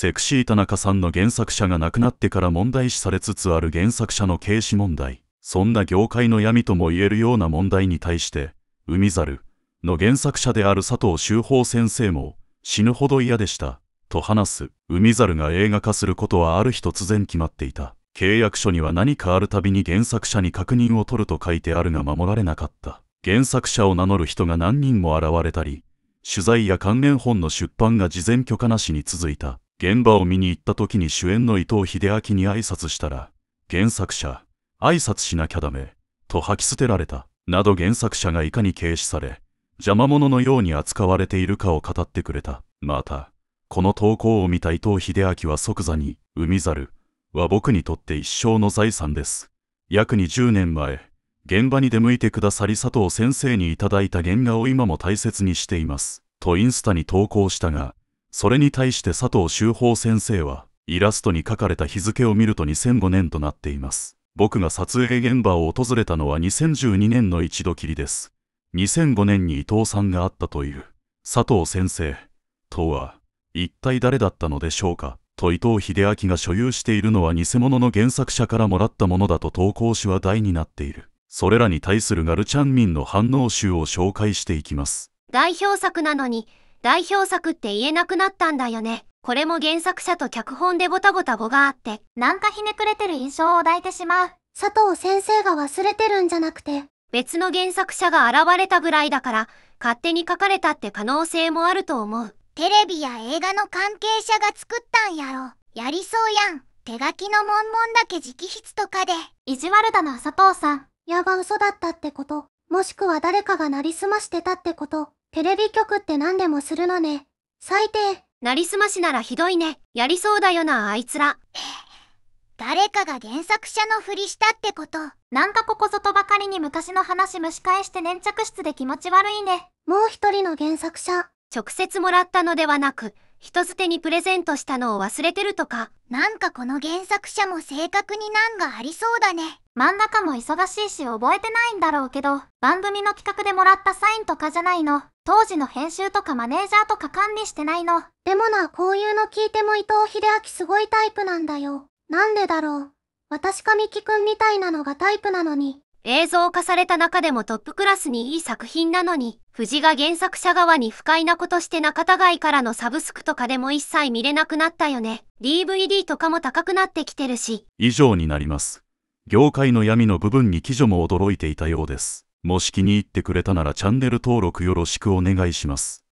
セクシー田中さんの原作者が亡くなってから問題視されつつある原作者の軽視問題。そんな業界の闇とも言えるような問題に対して、海猿の原作者である佐藤修法先生も、死ぬほど嫌でした、と話す。海猿が映画化することはある日突然決まっていた。契約書には何かあるたびに原作者に確認を取ると書いてあるが守られなかった。原作者を名乗る人が何人も現れたり、取材や関連本の出版が事前許可なしに続いた。現場を見に行った時に主演の伊藤秀明に挨拶したら、原作者、挨拶しなきゃダメ、と吐き捨てられた、など原作者がいかに軽視され、邪魔者のように扱われているかを語ってくれた。また、この投稿を見た伊藤秀明は即座に、海猿は僕にとって一生の財産です。約20年前、現場に出向いてくださり佐藤先生にいただいた原画を今も大切にしています。とインスタに投稿したが、それに対して佐藤修法先生は、イラストに書かれた日付を見ると2005年となっています。僕が撮影現場を訪れたのは2012年の一度きりです。2005年に伊藤さんがあったという、佐藤先生、とは、一体誰だったのでしょうか、と伊藤秀明が所有しているのは偽物の原作者からもらったものだと投稿誌は題になっている。それらに対するガルチャンミンの反応集を紹介していきます。代表作なのに、代表作って言えなくなったんだよね。これも原作者と脚本でボタボタ語があって、なんかひねくれてる印象を抱いてしまう。佐藤先生が忘れてるんじゃなくて、別の原作者が現れたぐらいだから、勝手に書かれたって可能性もあると思う。テレビや映画の関係者が作ったんやろ。やりそうやん。手書きの文々だけ直筆とかで。意地悪だな、佐藤さん。やば嘘だったってこと。もしくは誰かがなりすましてたってこと。テレビ局って何でもするのね。最低。なりすましならひどいね。やりそうだよな、あいつら。誰かが原作者のふりしたってこと。なんかここぞとばかりに昔の話蒸し返して粘着質で気持ち悪いね。もう一人の原作者。直接もらったのではなく、人捨てにプレゼントしたのを忘れてるとか。なんかこの原作者も正確に難がありそうだね。真ん中も忙しいし覚えてないんだろうけど、番組の企画でもらったサインとかじゃないの。当時の編集とかマネージャーとか管理してないの。でもな、こういうの聞いても伊藤秀明すごいタイプなんだよ。なんでだろう。私かみきくんみたいなのがタイプなのに。映像化された中でもトップクラスにいい作品なのに、藤が原作者側に不快なことして仲違いからのサブスクとかでも一切見れなくなったよね。DVD とかも高くなってきてるし。以上になります。業界の闇の部分に記女も驚いていたようです。もし気に入ってくれたならチャンネル登録よろしくお願いします。